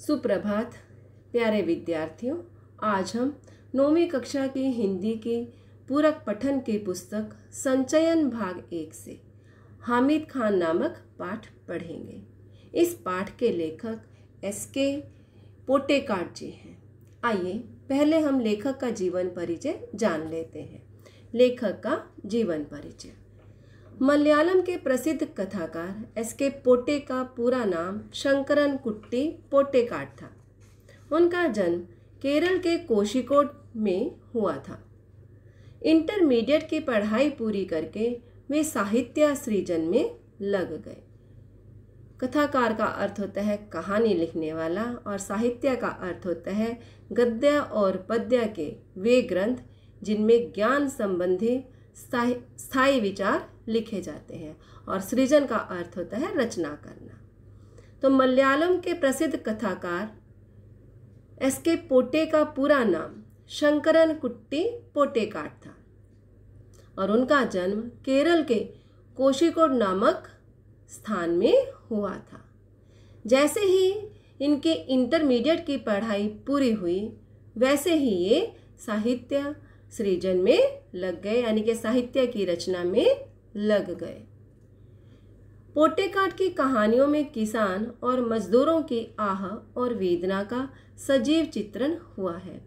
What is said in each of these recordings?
सुप्रभात प्यारे विद्यार्थियों आज हम नौवीं कक्षा की हिंदी की पूरक पठन की पुस्तक संचयन भाग एक से हामिद खान नामक पाठ पढ़ेंगे इस पाठ के लेखक एस के पोटेकार जी हैं आइए पहले हम लेखक का जीवन परिचय जान लेते हैं लेखक का जीवन परिचय मलयालम के प्रसिद्ध कथाकार एस के पोटे का पूरा नाम शंकरन कुट्टी पोटेकाट था उनका जन्म केरल के कोशिकोट में हुआ था इंटरमीडिएट की पढ़ाई पूरी करके वे साहित्य सृजन में लग गए कथाकार का अर्थ होता है कहानी लिखने वाला और साहित्य का अर्थ होता है गद्य और पद्य के वे ग्रंथ जिनमें ज्ञान संबंधी स्थाई विचार लिखे जाते हैं और सृजन का अर्थ होता है रचना करना तो मलयालम के प्रसिद्ध कथाकार एस के पोटे का पूरा नाम शंकरन कुट्टी पोटेकाट था और उनका जन्म केरल के कोशिकोड नामक स्थान में हुआ था जैसे ही इनके इंटरमीडिएट की पढ़ाई पूरी हुई वैसे ही ये साहित्य सृजन में लग गए यानी कि साहित्य की रचना में लग गए पोटेकाट की कहानियों में किसान और मजदूरों की आह और वेदना का सजीव चित्रण हुआ है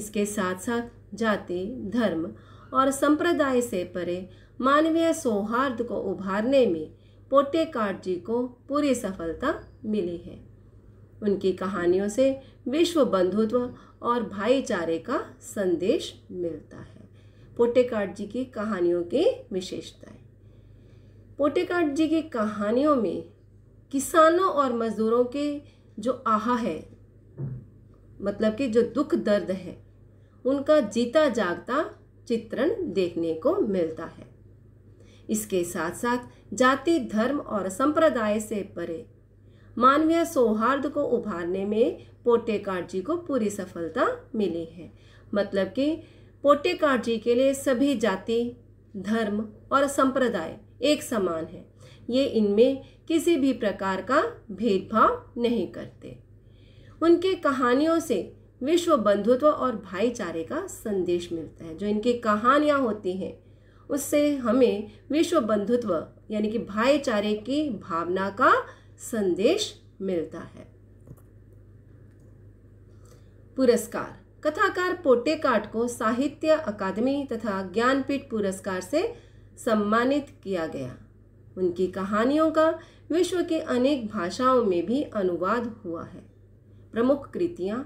इसके साथ साथ जाति धर्म और संप्रदाय से परे मानवीय सौहार्द को उभारने में पोटेकाट जी को पूरी सफलता मिली है उनकी कहानियों से विश्व बंधुत्व और भाईचारे का संदेश मिलता है पोटेकाट जी की कहानियों की विशेषताएं पोटेकाट जी की कहानियों में किसानों और मजदूरों के जो आहा है मतलब कि जो दुख दर्द है उनका जीता जागता चित्रण देखने को मिलता है इसके साथ साथ जाति धर्म और संप्रदाय से परे मानवीय सौहार्द को उभारने में पोटेकार जी को पूरी सफलता मिली है मतलब कि पोटेकार जी के लिए सभी जाति धर्म और संप्रदाय एक समान है ये इनमें किसी भी प्रकार का भेदभाव नहीं करते उनके कहानियों से विश्व बंधुत्व और भाईचारे का संदेश मिलता है जो इनकी कहानियाँ होती हैं उससे हमें विश्व बंधुत्व यानी कि भाईचारे की भावना का संदेश मिलता है पुरस्कार कथाकार पोटेकाट को साहित्य अकादमी तथा ज्ञानपीठ पुरस्कार से सम्मानित किया गया उनकी कहानियों का विश्व के अनेक भाषाओं में भी अनुवाद हुआ है प्रमुख कृतियाँ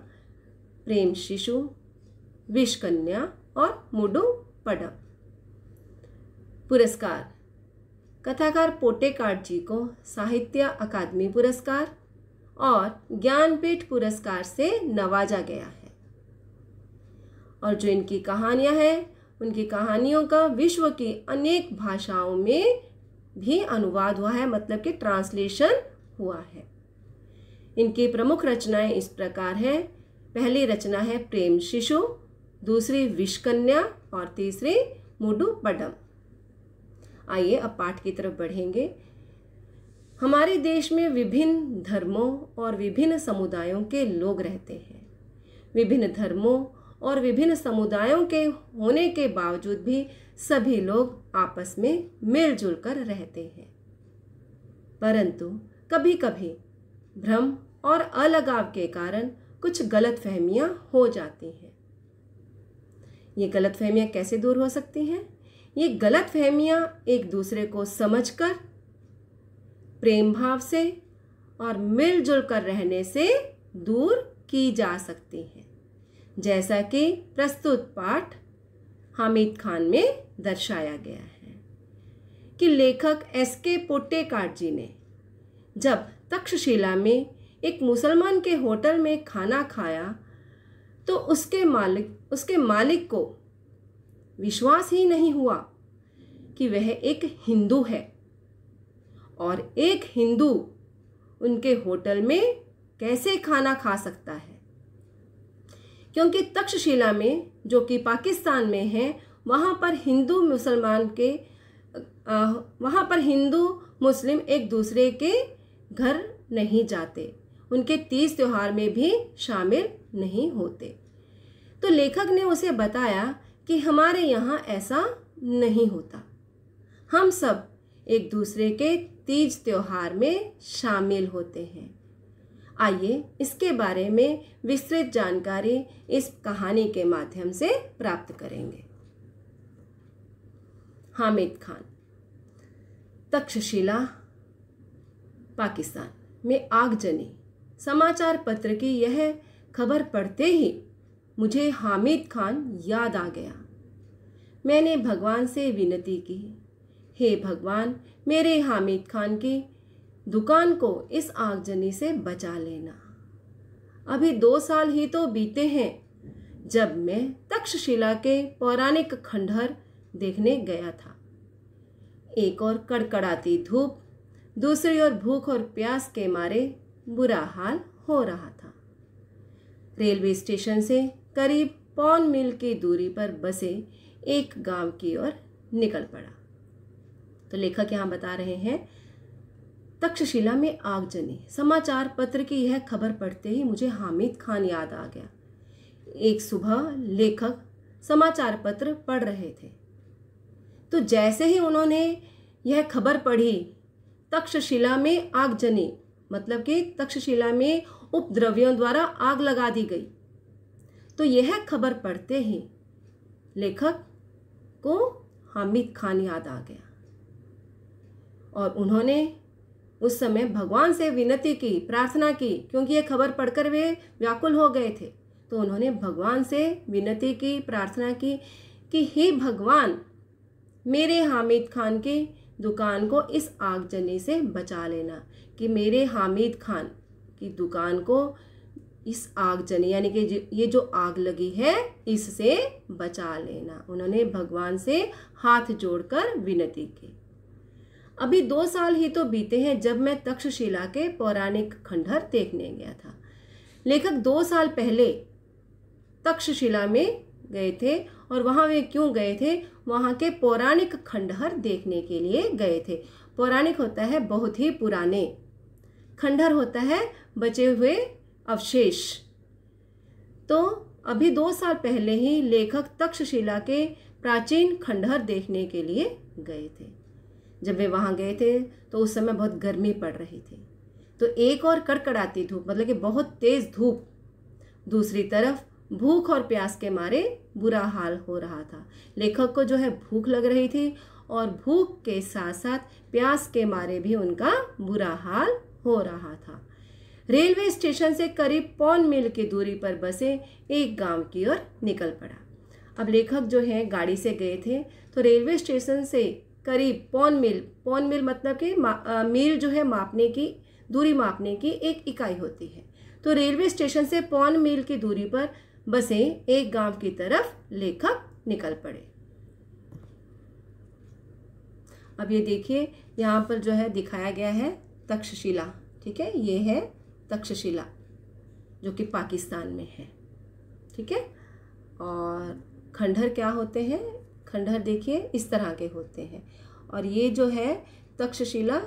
प्रेम शिशु विषकन्या और मुडो पडम पुरस्कार कथाकार पोटेकाट जी को साहित्य अकादमी पुरस्कार और ज्ञानपीठ पुरस्कार से नवाजा गया है और जो इनकी कहानियां हैं उनकी कहानियों का विश्व की अनेक भाषाओं में भी अनुवाद हुआ है मतलब कि ट्रांसलेशन हुआ है इनकी प्रमुख रचनाएं इस प्रकार है पहली रचना है प्रेम शिशु दूसरी विषकन्या और तीसरी मुडू पडम आइए अब पाठ की तरफ बढ़ेंगे हमारे देश में विभिन्न धर्मों और विभिन्न समुदायों के लोग रहते हैं विभिन्न धर्मों और विभिन्न समुदायों के होने के बावजूद भी सभी लोग आपस में मिलजुल कर रहते हैं परंतु कभी कभी भ्रम और अलगाव के कारण कुछ गलत फहमियाँ हो जाती हैं ये गलत फहमियाँ कैसे दूर हो सकती हैं ये गलत फहमियाँ एक दूसरे को समझकर प्रेम भाव से और मिलजुल कर रहने से दूर की जा सकती है जैसा कि प्रस्तुत पाठ हामिद खान में दर्शाया गया है कि लेखक एस के पोटेकार जी ने जब तक्षशिला में एक मुसलमान के होटल में खाना खाया तो उसके मालिक उसके मालिक को विश्वास ही नहीं हुआ कि वह एक हिंदू है और एक हिंदू उनके होटल में कैसे खाना खा सकता है क्योंकि तक्षशिला में जो कि पाकिस्तान में है वहाँ पर हिंदू मुसलमान के वहाँ पर हिंदू मुस्लिम एक दूसरे के घर नहीं जाते उनके तीज त्यौहार में भी शामिल नहीं होते तो लेखक ने उसे बताया कि हमारे यहाँ ऐसा नहीं होता हम सब एक दूसरे के तीज त्योहार में शामिल होते हैं आइए इसके बारे में विस्तृत जानकारी इस कहानी के माध्यम से प्राप्त करेंगे हामिद खान तक्षशिला पाकिस्तान में आगजनी समाचार पत्र की यह खबर पढ़ते ही मुझे हामिद खान याद आ गया मैंने भगवान से विनती की हे भगवान मेरे हामिद खान की दुकान को इस आगजनी से बचा लेना अभी दो साल ही तो बीते हैं जब मैं तक्षशिला के पौराणिक खंडहर देखने गया था एक और कड़कड़ाती धूप दूसरी ओर भूख और प्यास के मारे बुरा हाल हो रहा था रेलवे स्टेशन से करीब पौन मील की दूरी पर बसे एक गांव की ओर निकल पड़ा तो लेखक यहाँ बता रहे हैं तक्षशिला में आग जनी समाचार पत्र की यह खबर पढ़ते ही मुझे हामिद खान याद आ गया एक सुबह लेखक समाचार पत्र पढ़ रहे थे तो जैसे ही उन्होंने यह खबर पढ़ी तक्षशिला में आग जनी मतलब कि तक्षशिला में उपद्रव्यों द्वारा आग लगा दी गई तो यह खबर पढ़ते ही लेखक को हामिद खान याद आ गया और उन्होंने उस समय भगवान से विनती की प्रार्थना की क्योंकि ये खबर पढ़कर वे व्याकुल हो गए थे तो उन्होंने भगवान से विनती की प्रार्थना की कि हे भगवान मेरे हामिद खान की दुकान को इस आगजनी से बचा लेना कि मेरे हामिद खान की दुकान को इस आगजनी यानी कि ये जो आग लगी है इससे बचा लेना उन्होंने भगवान से हाथ जोड़कर विनती की अभी दो साल ही तो बीते हैं जब मैं तक्षशिला के पौराणिक खंडहर देखने गया था लेखक दो साल पहले तक्षशिला में गए थे और वहाँ वे क्यों गए थे वहाँ के पौराणिक खंडहर देखने के लिए गए थे पौराणिक होता है बहुत ही पुराने खंडहर होता है बचे हुए अवशेष तो अभी दो साल पहले ही लेखक तक्षशिला के प्राचीन खंडहर देखने के लिए गए थे जब वे वहाँ गए थे तो उस समय बहुत गर्मी पड़ रही थी तो एक और कड़कड़ाती धूप मतलब कि बहुत तेज़ धूप दूसरी तरफ भूख और प्यास के मारे बुरा हाल हो रहा था लेखक को जो है भूख लग रही थी और भूख के साथ साथ प्यास के मारे भी उनका बुरा हाल हो रहा था रेलवे स्टेशन से करीब पौन मील की दूरी पर बसे एक गांव की ओर निकल पड़ा अब लेखक जो है गाड़ी से गए थे तो रेलवे स्टेशन से करीब पौन मील पौन मील मतलब कि मील जो है मापने की दूरी मापने की एक इकाई होती है तो रेलवे स्टेशन से पौन मील की दूरी पर बसें एक गांव की तरफ लेखक निकल पड़े अब ये देखिए यहाँ पर जो है दिखाया गया है तक्षशिला ठीक है ये है तक्षशिला जो कि पाकिस्तान में है ठीक है और खंडहर क्या होते हैं खंडहर देखिए इस तरह के होते हैं और ये जो है तक्षशिला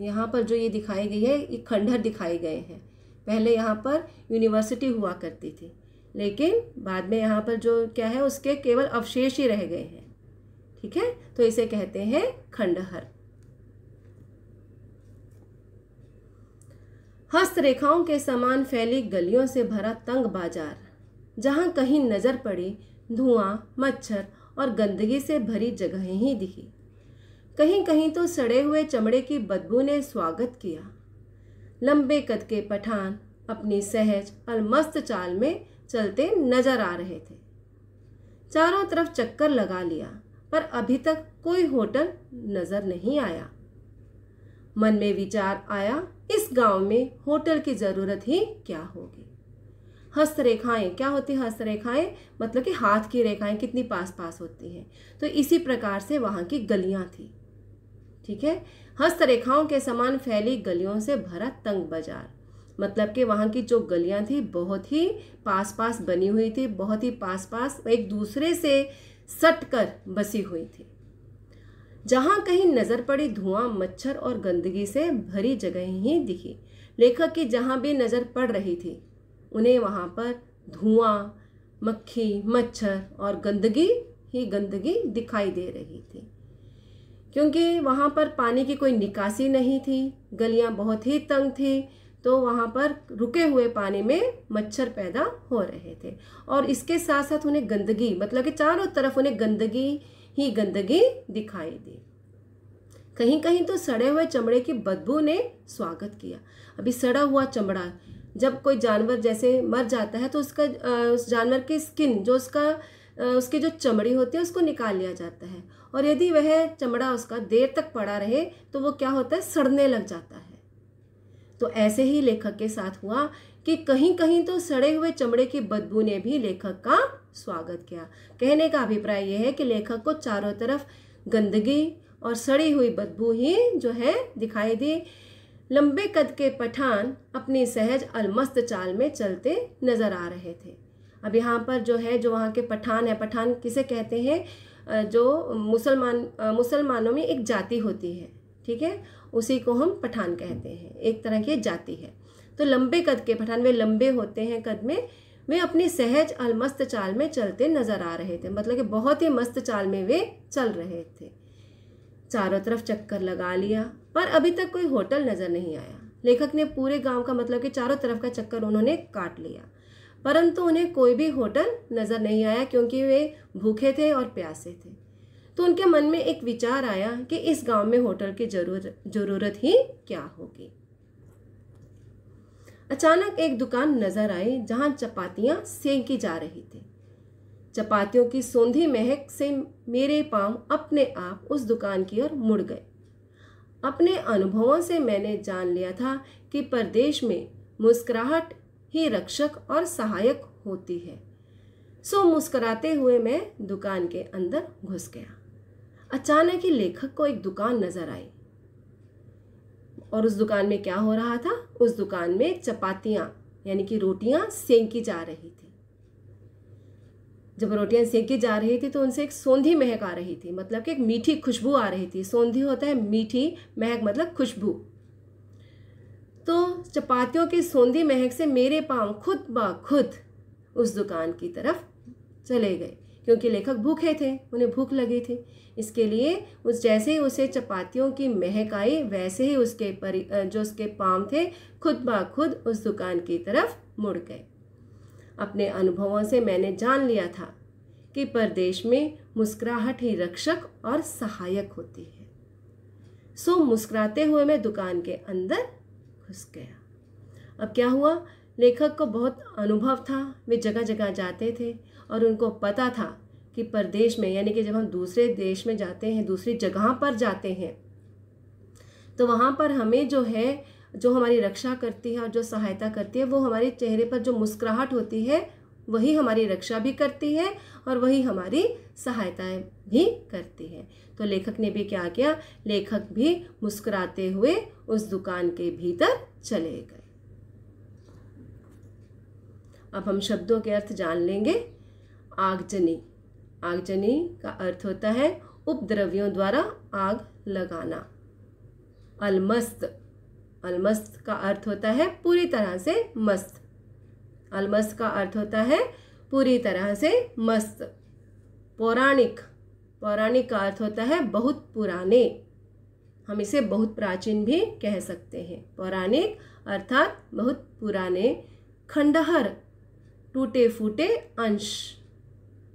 यहाँ पर जो ये दिखाई गई है ये खंडहर दिखाए गए हैं पहले यहाँ पर यूनिवर्सिटी हुआ करती थी लेकिन बाद में यहाँ पर जो क्या है उसके केवल अवशेष ही रह गए हैं ठीक है तो इसे कहते हैं खंडहर हस्तरेखाओं के समान फैली गलियों से भरा तंग बाजार जहाँ कहीं नज़र पड़ी धुआं मच्छर और गंदगी से भरी जगहें ही दिखी कहीं कहीं तो सड़े हुए चमड़े की बदबू ने स्वागत किया लंबे कद के पठान अपनी सहज और मस्त चाल में चलते नजर आ रहे थे चारों तरफ चक्कर लगा लिया पर अभी तक कोई होटल नज़र नहीं आया मन में विचार आया इस गांव में होटल की ज़रूरत ही क्या होगी हस्त रेखाएं क्या होती हैं हस्त रेखाएं मतलब कि हाथ की रेखाएं कितनी पास पास होती हैं तो इसी प्रकार से वहाँ की गलियाँ थी ठीक है हस्त रेखाओं के समान फैली गलियों से भरा तंग बाजार मतलब कि वहाँ की जो गलियाँ थी बहुत ही पास पास बनी हुई थी बहुत ही पास पास एक दूसरे से सट कर बसी हुई थी जहाँ कहीं नज़र पड़ी धुआं मच्छर और गंदगी से भरी जगह ही दिखी लेखक की जहाँ भी नज़र पड़ रही थी उन्हें वहाँ पर धुआं मक्खी मच्छर और गंदगी ही गंदगी दिखाई दे रही थी क्योंकि वहाँ पर पानी की कोई निकासी नहीं थी गलियाँ बहुत ही तंग थी तो वहाँ पर रुके हुए पानी में मच्छर पैदा हो रहे थे और इसके साथ साथ उन्हें गंदगी मतलब कि चारों तरफ उन्हें गंदगी ही गंदगी दिखाई दी कहीं कहीं तो सड़े हुए चमड़े की बदबू ने स्वागत किया अभी सड़ा हुआ चमड़ा जब कोई जानवर जैसे मर जाता है तो उसका उस जानवर की स्किन जो उसका उसकी जो चमड़ी होती है उसको निकाल लिया जाता है और यदि वह चमड़ा उसका देर तक पड़ा रहे तो वो क्या होता है सड़ने लग जाता है तो ऐसे ही लेखक के साथ हुआ कि कहीं कहीं तो सड़े हुए चमड़े की बदबू ने भी लेखक का स्वागत किया कहने का अभिप्राय यह है कि लेखक को चारों तरफ गंदगी और सड़ी हुई बदबू ही जो है दिखाई दी लंबे कद के पठान अपनी सहज अलमस्त चाल में चलते नज़र आ रहे थे अब यहाँ पर जो है जो वहाँ के पठान है पठान किसे कहते हैं जो मुसलमान मुसलमानों में एक जाति होती है ठीक है उसी को हम पठान कहते हैं एक तरह की जाति है तो लंबे कद के पठान वे लंबे होते हैं कद में वे अपनी सहज अलमस्त चाल में चलते नजर आ रहे थे मतलब कि बहुत ही मस्त चाल में वे चल रहे थे चारों तरफ चक्कर लगा लिया पर अभी तक कोई होटल नज़र नहीं आया लेखक ने पूरे गांव का मतलब कि चारों तरफ का चक्कर उन्होंने काट लिया परंतु उन्हें कोई भी होटल नज़र नहीं आया क्योंकि वे भूखे थे और प्यासे थे तो उनके मन में एक विचार आया कि इस गांव में होटल की जरूर जरूरत ही क्या होगी अचानक एक दुकान नज़र आई जहां चपातियां सेंकी जा रही थी चपातियों की सौंधी महक से मेरे पांव अपने आप उस दुकान की ओर मुड़ गए अपने अनुभवों से मैंने जान लिया था कि परदेश में मुस्कुराहट ही रक्षक और सहायक होती है सो मुस्कुराते हुए मैं दुकान के अंदर घुस गया अचानक ही लेखक को एक दुकान नजर आई और उस दुकान में क्या हो रहा था उस दुकान में चपातियाँ यानी कि रोटियाँ सेंकी जा रही थी जब रोटियां सेकी जा रही थी तो उनसे एक सौंधी महक आ रही थी मतलब कि एक मीठी खुशबू आ रही थी सौंधी होता है मीठी महक मतलब खुशबू तो चपातियों की सौंधी महक से मेरे पांव खुद ब खुद उस दुकान की तरफ चले गए क्योंकि लेखक भूखे थे उन्हें भूख लगी थी इसके लिए उस जैसे ही उसे चपातियों की महक आई वैसे ही उसके परि जो उसके पाँव थे खुद ब खुद उस दुकान की तरफ मुड़ गए अपने अनुभवों से मैंने जान लिया था कि परदेश में मुस्कुराहट ही रक्षक और सहायक होती है सो मुस्कुराते हुए मैं दुकान के अंदर घुस गया अब क्या हुआ लेखक को बहुत अनुभव था वे जगह जगह जाते थे और उनको पता था कि परदेश में यानी कि जब हम दूसरे देश में जाते हैं दूसरी जगह पर जाते हैं तो वहाँ पर हमें जो है जो हमारी रक्षा करती है और जो सहायता करती है वो हमारे चेहरे पर जो मुस्कुराहट होती है वही हमारी रक्षा भी करती है और वही हमारी सहायताएं भी करती है तो लेखक ने भी क्या किया लेखक भी मुस्कुराते हुए उस दुकान के भीतर चले गए अब हम शब्दों के अर्थ जान लेंगे आगजनी आगजनी का अर्थ होता है उपद्रवियों द्वारा आग लगाना अलमस्त अलमस्त का अर्थ होता है पूरी तरह से मस्त अलमस्त का अर्थ होता है पूरी तरह से मस्त पौराणिक पौराणिक का अर्थ होता है बहुत पुराने हम इसे बहुत प्राचीन भी कह सकते हैं पौराणिक अर्थात बहुत पुराने खंडहर टूटे फूटे अंश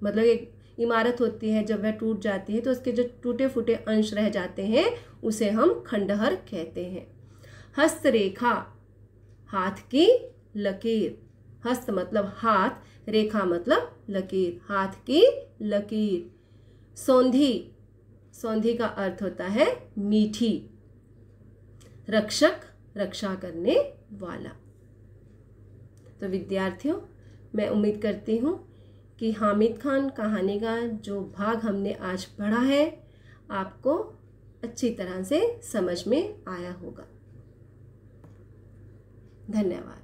मतलब एक इमारत होती है जब वह टूट जाती है तो उसके जो टूटे फूटे अंश रह जाते हैं उसे हम खंडहर कहते हैं हस्तरेखा हाथ की लकीर हस्त मतलब हाथ रेखा मतलब लकीर हाथ की लकीर सौंधी सौंधी का अर्थ होता है मीठी रक्षक रक्षा करने वाला तो विद्यार्थियों मैं उम्मीद करती हूँ कि हामिद खान कहानी का जो भाग हमने आज पढ़ा है आपको अच्छी तरह से समझ में आया होगा धन्यवाद